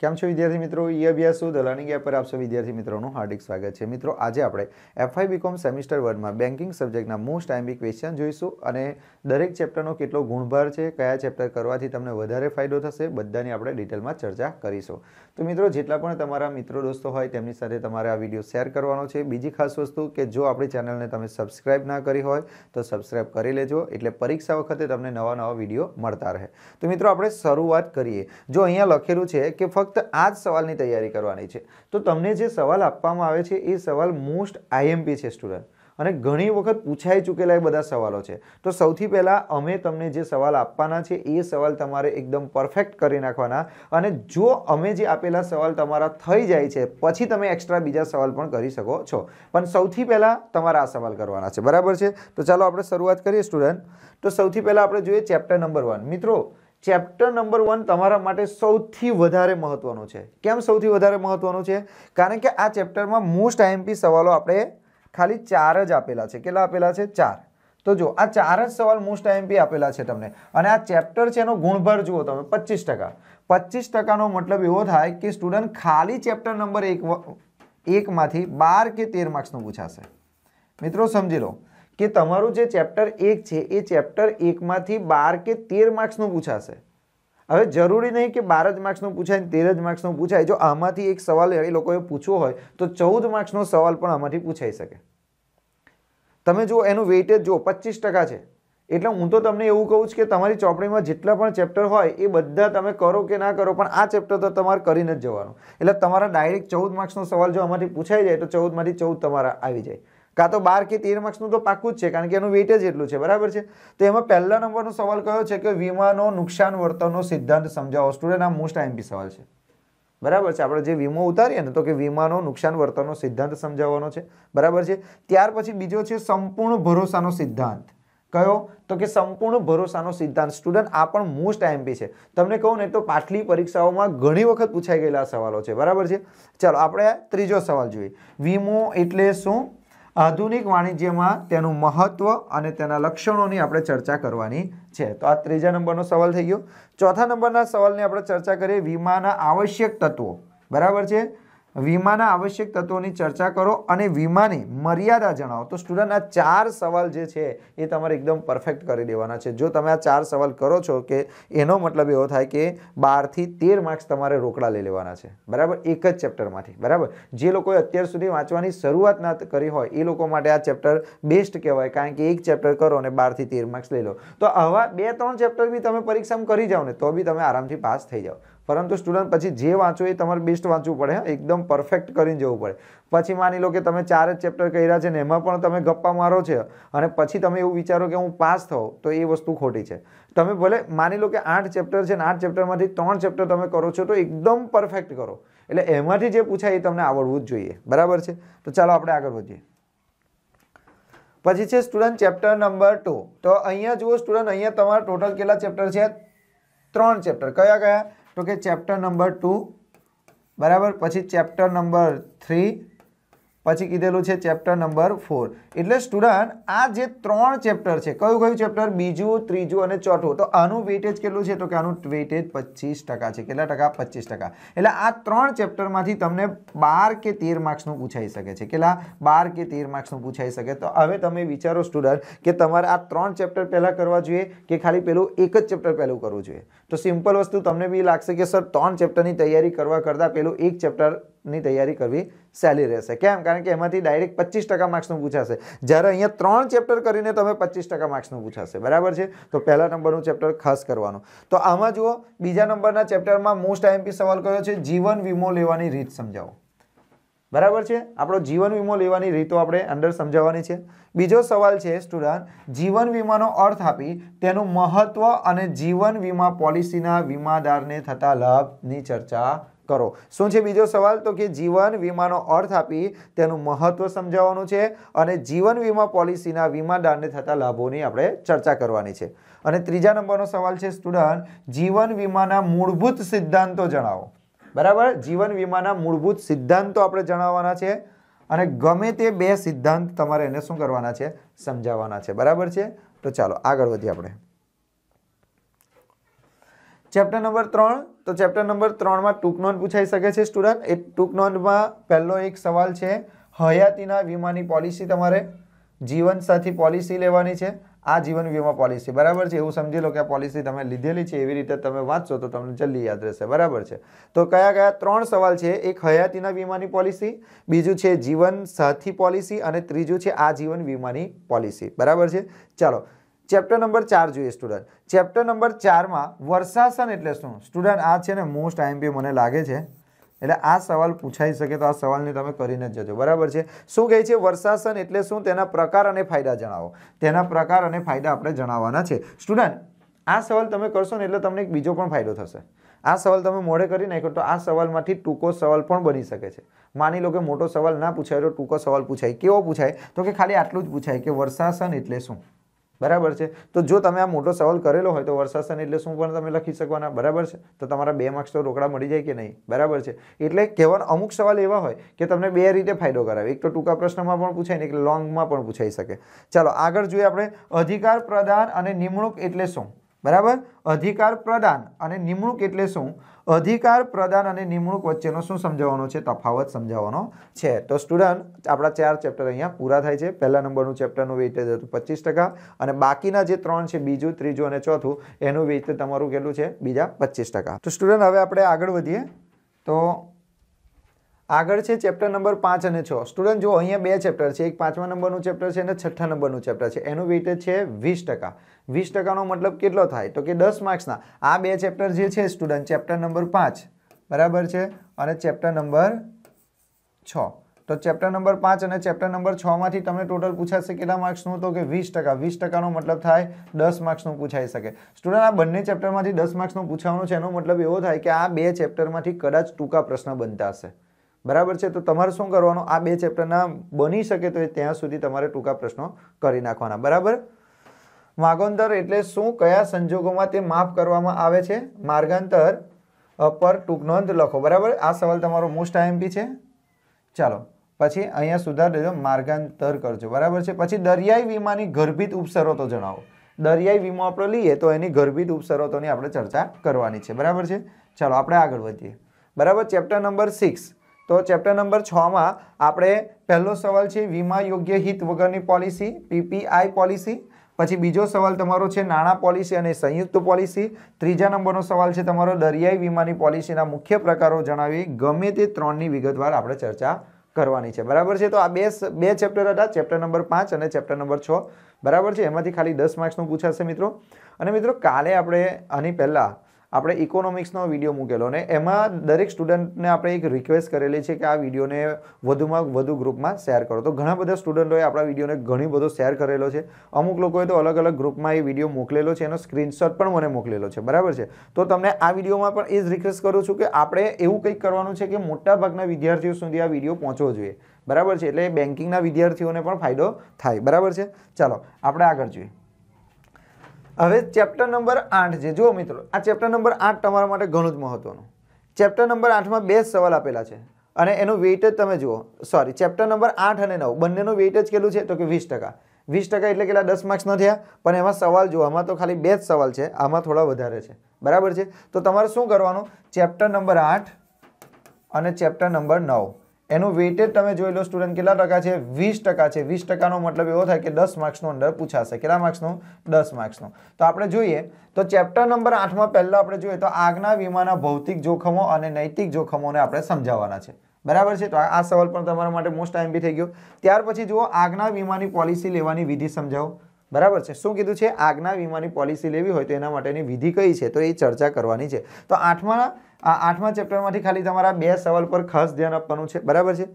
કેમ છો વિદ્યાર્થી મિત્રો ઈ અભ્યાસુ દલાની ગેપ પર આપ વિદ્યાર્થી મિત્રોનું હાર્દિક સ્વાગત છે મિત્રો આજે આપણે એફઆઈ બીકોમ સેમિસ્ટર વનમાં બેન્કિંગ સબ્જેક્ટના મોસ્ટ આઈમ્બી ક્વેશ્ચન જોઈશું અને દરેક ચેપ્ટરનો કેટલો ગુણભાર છે કયા ચેપ્ટર કરવાથી તમને વધારે ફાયદો થશે બધાની આપણે ડિટેલમાં ચર્ચા કરીશું તો મિત્રો જેટલા પણ તમારા મિત્રો દોસ્તો હોય તેમની સાથે તમારે આ વિડીયો શેર કરવાનો છે બીજી ખાસ વસ્તુ કે જો આપણી ચેનલને તમે સબસ્ક્રાઇબ ના કરી હોય તો સબસ્ક્રાઇબ કરી લેજો એટલે પરીક્ષા વખતે તમને નવા નવા વિડીયો મળતા રહે તો મિત્રો આપણે શરૂઆત કરીએ જો અહીંયા લખેલું છે કે ફક્ત ફક્ત આ જ સવાલની તૈયારી કરવાની છે તો તમને જે સવાલ આપવામાં આવે છે એ સવાલ મોસ્ટ આઈએમપી છે સ્ટુડન્ટ અને ઘણી વખત પૂછાઈ ચૂકેલા એ બધા સવાલો છે તો સૌથી પહેલાં અમે તમને જે સવાલ આપવાના છે એ સવાલ તમારે એકદમ પરફેક્ટ કરી નાખવાના અને જો અમે જે આપેલા સવાલ તમારા થઈ જાય છે પછી તમે એક્સ્ટ્રા બીજા સવાલ પણ કરી શકો છો પણ સૌથી પહેલાં તમારા આ સવાલ કરવાના છે બરાબર છે તો ચાલો આપણે શરૂઆત કરીએ સ્ટુડન્ટ તો સૌથી પહેલાં આપણે જોઈએ ચેપ્ટર નંબર વન મિત્રો ચેપ્ટર નંબર વન તમારા માટે સૌથી વધારે મહત્વનો છે કેમ સૌથી વધારે મહત્વનો છે કારણ કે આ ચેપ્ટરમાં મોસ્ટ આઈએમપી સવાલો આપણે ખાલી ચાર જ આપેલા છે કેટલા આપેલા છે ચાર તો જો આ ચાર જ સવાલ મોસ્ટ આઈએમપી આપેલા છે તમને અને આ ચેપ્ટર છે એનો ગુણભાર જુઓ તમે પચીસ ટકા પચીસ ટકાનો મતલબ એવો થાય કે સ્ટુડન્ટ ખાલી ચેપ્ટર નંબર એક એકમાંથી બાર કે તેર માર્ક્સનું પૂછાશે મિત્રો સમજી લો કે તમારું જે ચેપ્ટર એક છે એ ચેપ્ટર એકમાંથી બાર કે તેર માર્ક્સનું પૂછાશે હવે જરૂરી નહીં કે બાર જ માર્ક્સનું પૂછાય તેર જ માર્ક્સનું પૂછાય જો આમાંથી એક સવાલ એ લોકોએ પૂછવો હોય તો ચૌદ માર્ક્સનો સવાલ પણ આમાંથી પૂછાઈ શકે તમે જો એનું વેઇટેજ જો પચીસ ટકા છે એટલે હું તો તમને એવું કહું છું કે તમારી ચોપડીમાં જેટલા પણ ચેપ્ટર હોય એ બધા તમે કરો કે ના કરો પણ આ ચેપ્ટર તો તમારે કરીને જ જવાનું એટલે તમારા ડાયરેક્ટ ચૌદ માર્ક્સનો સવાલ જો આમાંથી પૂછાઈ જાય તો ચૌદમાંથી ચૌદ તમારા આવી જાય કાં તો બાર કે તેર માર્ક્સનું તો પાકું જ છે કારણ કે એનું વેટેજ એટલું છે બરાબર છે તો એમાં પહેલા નંબરનો સવાલ કયો છે કે વીમાનો નુકસાન વર્તનનો સિદ્ધાંત સમજાવો સ્ટુડન્ટ આ મોસ્ટ આઈએમપી સવાલ છે બરાબર છે આપણે જે વીમો ઉતારીએ ને તો કે વીમાનો નુકસાન વર્તનનો સિદ્ધાંત સમજાવવાનો છે બરાબર છે ત્યાર પછી બીજો છે સંપૂર્ણ ભરોસાનો સિદ્ધાંત કયો તો કે સંપૂર્ણ ભરોસાનો સિદ્ધાંત સ્ટુડન્ટ આ પણ મોસ્ટ આઈએમપી છે તમને કહું ને તો પાટલી પરીક્ષાઓમાં ઘણી વખત પૂછાઈ ગયેલા સવાલો છે બરાબર છે ચાલો આપણે ત્રીજો સવાલ જોઈએ વીમો એટલે શું આધુનિક વાણિજ્યમાં તેનું મહત્ત્વ અને તેના લક્ષણોની આપણે ચર્ચા કરવાની છે તો આ ત્રીજા નંબરનો સવાલ થઈ ગયો ચોથા નંબરના સવાલની આપણે ચર્ચા કરીએ વીમાના આવશ્યક તત્વો બરાબર છે વીમાના આવશ્યક તત્વોની ચર્ચા કરો અને વીમાની મર્યાદા જણાવો તો સ્ટુડન્ટ આ ચાર સવાલ જે છે એ તમારે એકદમ પરફેક્ટ કરી દેવાના છે જો તમે આ ચાર સવાલ કરો છો કે એનો મતલબ એવો થાય કે બારથી તેર માર્ક્સ તમારે રોકડા લઈ લેવાના છે બરાબર એક જ ચેપ્ટરમાંથી બરાબર જે લોકોએ અત્યાર સુધી વાંચવાની શરૂઆત ના કરી હોય એ લોકો માટે આ ચેપ્ટર બેસ્ટ કહેવાય કારણ કે એક ચેપ્ટર કરો અને બારથી તેર માર્ક્સ લઈ લો તો આવા બે ત્રણ ચેપ્ટર બી તમે પરીક્ષામાં કરી જાઓ ને તો બી તમે આરામથી પાસ થઈ જાઓ પરંતુ સ્ટુડન્ટ પછી જે વાંચો એ તમારે બેસ્ટ વાંચવું પડે એકદમ પરફેક્ટ કરીને જવું પડે પછી માની લો કે તમે ચાર જ ચેપ્ટર કર્યા છે ને એમાં પણ તમે ગપ્પા મારો છે અને પછી તમે એવું વિચારો કે હું પાસ થઉં તો એ વસ્તુ ખોટી છે તમે ભલે માની લો કે આઠ ચેપ્ટર છે ને આઠ ચેપ્ટરમાંથી ત્રણ ચેપ્ટર તમે કરો છો તો એકદમ પરફેક્ટ કરો એટલે એમાંથી જે પૂછાય એ તમને આવડવું જ જોઈએ બરાબર છે તો ચાલો આપણે આગળ વધીએ પછી છે સ્ટુડન્ટ ચેપ્ટર નંબર ટુ તો અહીંયા જુઓ સ્ટુડન્ટ અહીંયા તમારા ટોટલ કેટલા ચેપ્ટર છે ત્રણ ચેપ્ટર કયા કયા તો કે ચેપ્ટર નંબર ટુ બરાબર પછી ચેપ્ટર નંબર થ્રી પછી કીધેલું છે ચેપ્ટર નંબર ફોર એટલે સ્ટુડન્ટ આ જે ત્રણ ચેપ્ટર છે કયું કયું ચેપ્ટર બીજું ત્રીજું અને ચોથું તો આનું વેટેજ કેટલું છે તો કે આનું વેટેજ પચીસ ટકા છે કેટલા ટકા પચીસ ટકા એટલે આ ત્રણ ચેપ્ટરમાંથી તમને બાર કે તેર માર્ક્સનું પૂછાઈ શકે છે કેટલા બાર કે તેર માર્ક્સનું પૂછાઈ શકે તો હવે તમે વિચારો સ્ટુડન્ટ કે તમારે આ ત્રણ ચેપ્ટર પહેલાં કરવા જોઈએ કે ખાલી પેલું એક જ ચેપ્ટર પહેલું કરવું જોઈએ તો સિમ્પલ વસ્તુ તમને બી લાગશે કે સર ત્રણ ચેપ્ટરની તૈયારી કરવા કરતાં પેલું એક ચેપ્ટર ની તૈયારી કરવી સહેલી રહેશે કેમ કારણ કે એમાંથી ડાયરેક્ટ પચીસ ટકા માર્ક્સનું પૂછાશે જ્યારે અહીંયા ત્રણ ચેપ્ટર કરીને તમે પચીસ ટકા માર્ક્સનું પૂછાશે બરાબર છે તો પહેલા નંબરનું ચેપ્ટર ખાસ કરવાનું તો આમાં જુઓ બીજા નંબરના ચેપ્ટરમાં મોસ્ટ આઈએમપી સવાલ કયો છે જીવન વીમો લેવાની રીત સમજાવો બરાબર છે આપણો જીવન વીમો લેવાની રીતો આપણે અંદર સમજાવવાની છે બીજો સવાલ છે સ્ટુડન્ટ જીવન વીમાનો અર્થ આપી તેનું મહત્વ અને જીવન વીમા પોલિસીના વીમાદારને થતા લાભની ચર્ચા કરો શું છે બીજો સવાલ તો કે જીવન વીમાનો અર્થ આપી તેનું મહત્વ સમજાવવાનું છે અને જીવન વીમા પોલિસીના વીમાદારને થતા લાભોની આપણે ચર્ચા કરવાની છે અને ત્રીજા નંબરનો સવાલ છે સ્ટુડન્ટ જીવન વીમાના મૂળભૂત સિદ્ધાંતો જણાવો બરાબર જીવન વીમાના મૂળભૂત સિદ્ધાંતો આપણે જણાવવાના છે અને ગમે તે બે સિદ્ધાંત તમારે એને શું કરવાના છે સમજાવવાના છે બરાબર છે તો ચાલો આગળ વધીએ આપણે ચેપ્ટર નંબર ત્રણ તો ચેપ્ટર નંબર ત્રણમાં ટૂંક નોંધ પૂછાઈ શકે છે સ્ટુડન્ટ એ ટૂંક નોંધમાં પહેલો એક સવાલ છે હયાતીના વીમાની પોલિસી તમારે જીવનસાથી પોલિસી લેવાની છે આ જીવન વીમા પોલિસી બરાબર છે એવું સમજી લો કે આ પોલિસી તમે લીધેલી છે એવી રીતે તમે વાંચશો તો તમને જલ્દી યાદ રહેશે બરાબર છે તો કયા કયા ત્રણ સવાલ છે એક હયાતીના વીમાની પોલિસી બીજું છે જીવનસાથી પોલિસી અને ત્રીજું છે આ જીવન વીમાની પોલિસી બરાબર છે ચાલો ચેપ્ટર નંબર ચાર જોઈએ સ્ટુડન્ટ ચેપ્ટર નંબર ચારમાં વર્ષાસન એટલે શું સ્ટુડન્ટ આ છે ને મોસ્ટ આઈએમપી મને લાગે છે એટલે આ સવાલ પૂછાઈ શકે તો આ સવાલને તમે કરીને જ જજો બરાબર છે શું કહે છે વર્ષાસન એટલે શું તેના પ્રકાર અને ફાયદા જણાવો તેના પ્રકાર અને ફાયદા આપણે જણાવવાના છે સ્ટુડન્ટ આ સવાલ તમે કરશો ને એટલે તમને એક બીજો પણ ફાયદો થશે આ સવાલ તમે મોડે કરી નાખ્યો તો આ સવાલમાંથી ટૂંકો સવાલ પણ બની શકે છે માની લો કે મોટો સવાલ ના પૂછાય તો ટૂંકો સવાલ પૂછાય કેવો પૂછાય તો કે ખાલી આટલું જ પૂછાય કે વર્ષાસન એટલે શું બરાબર છે તો જો તમે આ મોટો સવાલ કરેલો હોય તો વર્ષાસન એટલે શું પણ તમે લખી શકવાના બરાબર છે તો તમારા બે માર્ક્સ તો રોકડા મળી જાય કે નહીં બરાબર છે એટલે કહેવાનો અમુક સવાલ એવા હોય કે તમને બે રીતે ફાયદો કરાવે એક તો ટૂંકા પ્રશ્નમાં પણ પૂછાય ને એક લોંગમાં પણ પૂછાઈ શકે ચાલો આગળ જોઈએ આપણે અધિકાર પ્રદાન અને નિમણૂક એટલે શું બરાબર અધિકાર પ્રદાન અને નિમણૂક એટલે શું અધિકાર પ્રદાન અને નિમણૂક વચ્ચેનો શું સમજાવવાનો છે તફાવત સમજાવવાનો છે તો સ્ટુડન્ટ આપણા ચાર ચેપ્ટર અહીંયા પૂરા થાય છે પહેલા નંબરનું ચેપ્ટરનું વેઇટેજ હતું પચીસ અને બાકીના જે ત્રણ છે બીજું ત્રીજું અને ચોથું એનું વેઇટેજ તમારું કેટલું છે બીજા પચીસ તો સ્ટુડન્ટ હવે આપણે આગળ વધીએ તો આગળ છે ચેપ્ટર નંબર પાંચ અને છ સ્ટુડન્ટ જો અહીંયા બે ચેપ્ટર છે એક પાંચમા નંબરનું ચેપ્ટર છે અને છઠ્ઠા નંબરનું ચેપ્ટર છે એનું વેટેજ છે વીસ ટકા વીસ ટકાનો મતલબ કેટલો થાય તો કે દસ માર્ક્સના આ બે ચેપ્ટર જે છે સ્ટુડન્ટ ચેપ્ટર નંબર પાંચ બરાબર છે અને ચેપ્ટર નંબર છ તો ચેપ્ટર નંબર પાંચ અને ચેપ્ટર નંબર છમાંથી તમને ટોટલ પૂછાશે કેટલા માર્ક્સનું તો કે વીસ ટકા વીસ ટકાનો મતલબ થાય દસ માર્ક્સનું પૂછાઈ શકે સ્ટુડન્ટ આ બંને ચેપ્ટરમાંથી દસ માર્ક્સનું પૂછવાનું છે એનો મતલબ એવો થાય કે આ બે ચેપ્ટરમાંથી કદાચ ટૂંકા પ્રશ્ન બનતા હશે બરાબર છે તો તમારે શું કરવાનું આ બે ચેપ્ટરના બની શકે તો ત્યાં સુધી તમારે ટૂંકા પ્રશ્નો કરી નાખવાના બરાબર માર્ગાંતર એટલે શું કયા સંજોગોમાં તે માફ કરવામાં આવે છે માર્ગાંતર પર ટૂંક નોંધ લખો બરાબર આ સવાલ તમારો મોસ્ટ આઈએમપી છે ચાલો પછી અહીંયા સુધાર લેજો માર્ગાંતર કરજો બરાબર છે પછી દરિયાઈ વીમાની ગર્ભિત ઉપસરતો જણાવો દરિયાઈ વીમો આપણે લઈએ તો એની ગર્ભિત ઉપસરતોની આપણે ચર્ચા કરવાની છે બરાબર છે ચાલો આપણે આગળ વધીએ બરાબર ચેપ્ટર નંબર સિક્સ તો ચેપ્ટર નંબર છમાં આપણે પહેલો સવાલ છે વીમા યોગ્ય હિત વગરની પોલિસી પીપીઆઈ પોલિસી પછી બીજો સવાલ તમારો છે નાણાં પોલિસી અને સંયુક્ત પોલિસી ત્રીજા નંબરનો સવાલ છે તમારો દરિયાઈ વીમાની પોલિસીના મુખ્ય પ્રકારો જણાવી ગમે તે ત્રણની વિગતવાર આપણે ચર્ચા કરવાની છે બરાબર છે તો આ બે બે ચેપ્ટર હતા ચેપ્ટર નંબર પાંચ અને ચેપ્ટર નંબર છ બરાબર છે એમાંથી ખાલી દસ માર્ક્સનું પૂછાશે મિત્રો અને મિત્રો કાલે આપણે આની પહેલાં આપણે ઇકોનોમિક્સનો વિડીયો મૂકેલો અને એમાં દરેક સ્ટુડન્ટને આપણે એક રિક્વેસ્ટ કરેલી છે કે આ વિડીયોને વધુમાં વધુ ગ્રુપમાં શેર કરો તો ઘણા બધા સ્ટુડન્ટોએ આપણા વિડીયોને ઘણી બધો શેર કરેલો છે અમુક લોકોએ તો અલગ અલગ ગ્રુપમાં એ વિડીયો મોકલેલો છે એનો સ્ક્રીનશોટ પણ મને મોકલેલો છે બરાબર છે તો તમને આ વિડીયોમાં પણ એ જ રિક્વેસ્ટ કરું છું કે આપણે એવું કંઈક કરવાનું છે કે મોટાભાગના વિદ્યાર્થીઓ સુધી આ વિડીયો પહોંચવો જોઈએ બરાબર છે એટલે બેન્કિંગના વિદ્યાર્થીઓને પણ ફાયદો થાય બરાબર છે ચાલો આપણે આગળ જોઈએ હવે ચેપ્ટર નંબર આઠ છે જુઓ મિત્રો આ ચેપ્ટર નંબર આઠ તમારા માટે ઘણું જ મહત્ત્વનું ચેપ્ટર નંબર આઠમાં બે સવાલ આપેલા છે અને એનું વેઇટ જ તમે જુઓ સોરી ચેપ્ટર નંબર આઠ અને નવ બંનેનું વેઇટ જ કેટલું છે તો કે વીસ ટકા વીસ ટકા એટલે કેટલા દસ માર્ક્સ ન થયા પણ એમાં સવાલ જુઓ આમાં તો ખાલી બે જ સવાલ છે આમાં થોડા વધારે છે બરાબર છે તો તમારે શું કરવાનું ચેપ્ટર નંબર આઠ અને ચેપ્ટર નંબર નવ એનું વેઇટેજ તમે જોઈ લો સ્ટુડન્ટ કેટલા ટકા છે વીસ ટકા છે વીસ ટકાનો મતલબ એવો થાય કે દસ માર્ક્સનો અંદર પૂછાશે કેટલા માર્ક્સનું દસ માર્ક્સનો તો આપણે જોઈએ તો ચેપ્ટર નંબર આઠમાં પહેલાં આપણે જોઈએ તો આગના વીમાના ભૌતિક જોખમો અને નૈતિક જોખમોને આપણે સમજાવવાના છે બરાબર છે તો આ સવાલ પણ તમારા માટે મોસ્ટ ટાઈમ બી થઈ ગયો ત્યાર પછી જુઓ આગના વીમાની પોલિસી લેવાની વિધિ સમજાવો બરાબર છે શું કીધું છે આગના વીમાની પોલિસી લેવી હોય તો એના માટેની વિધિ કઈ છે તો એ ચર્ચા કરવાની છે તો આઠમાં આ આઠમા ચેપ્ટરમાંથી ખાલી તમારા બે સવાલ પર ખાસ ધ્યાન આપવાનું છે બરાબર છે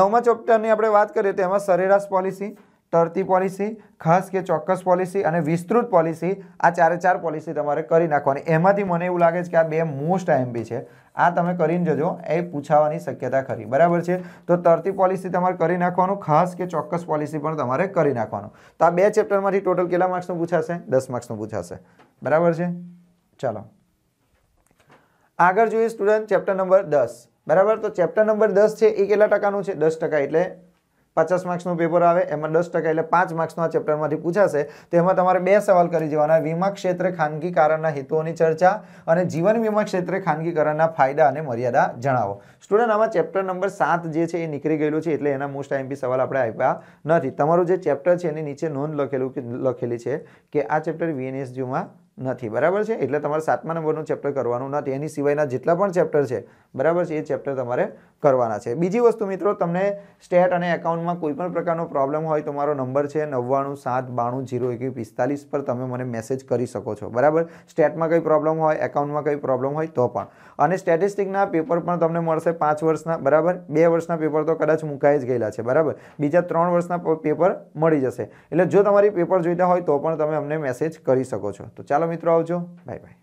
નવમા ચેપ્ટરની આપણે વાત કરીએ તો એમાં સરેરાશ પોલિસી તરતી પોલિસી ખાસ કે ચોક્કસ પોલિસી અને વિસ્તૃત પોલિસી આ ચારે ચાર પોલિસી તમારે કરી નાખવાની એમાંથી મને એવું લાગે છે કે આ બે મોસ્ટ આઈએમબી છે આ તમે કરીને જજો એ પૂછાવાની શક્યતા ખરી બરાબર છે તો તરતી પોલિસી તમારે કરી નાખવાનું ખાસ કે ચોક્કસ પોલિસી પણ તમારે કરી નાખવાનું તો આ બે ચેપ્ટરમાંથી ટોટલ કેટલા માર્ક્સનું પૂછાશે દસ માર્ક્સનું પૂછાશે બરાબર છે ચાલો આગળ જોઈએ સ્ટુડન્ટ ચેપ્ટર નંબર દસ બરાબર તો ચેપ્ટર નંબર દસ છે એ કેટલા ટકાનું છે દસ ટકા એટલે પચાસ માર્ક્સનું પેપર આવે એમાં દસ ટકા એટલે પાંચ માર્ક્સનું આ ચેપ્ટરમાંથી પૂછાશે તો એમાં તમારે બે સવાલ કરી જવાના વીમા ક્ષેત્રે ખાનગીકરણના હેતુઓની ચર્ચા અને જીવન વીમા ક્ષેત્રે ખાનગીકરણના ફાયદા અને મર્યાદા જણાવો સ્ટુડન્ટ આમાં ચેપ્ટર નંબર સાત જે છે એ નીકળી ગયેલું છે એટલે એના મોસ્ટ આઈમ્પી સવાલ આપણે આપ્યા નથી તમારું જે ચેપ્ટર છે એની નીચે નોંધ લખેલું લખેલી છે કે આ ચેપ્ટર વીએનએસયુમાં નથી બરાબર છે એટલે તમારે સાતમા નંબરનું ચેપ્ટર કરવાનું નથી એની સિવાયના જેટલા પણ ચેપ્ટર છે બરાબર છે એ ચેપ્ટર તમારે કરવાના છે બીજી વસ્તુ મિત્રો તમને સ્ટેટ અને એકાઉન્ટમાં કોઈપણ પ્રકારનો પ્રોબ્લેમ હોય તો મારો નંબર છે નવ્વાણું સાત બાણું જીરો એકવીસ પિસ્તાલીસ પર તમે મને મેસેજ કરી શકો છો બરાબર સ્ટેટમાં કંઈ પ્રોબ્લેમ હોય એકાઉન્ટમાં કંઈ પ્રોબ્લેમ હોય તો પણ અને સ્ટેટિસ્ટિકના પેપર પણ તમને મળશે પાંચ વર્ષના બરાબર બે વર્ષના પેપર તો કદાચ મુકાઈ જ ગયેલા છે બરાબર બીજા ત્રણ વર્ષના પેપર મળી જશે એટલે જો તમારી પેપર જોઈતા હોય તો પણ તમે અમને મેસેજ કરી શકો છો તો ચાલો ચાલો મિત્રો આવજો બાય બાય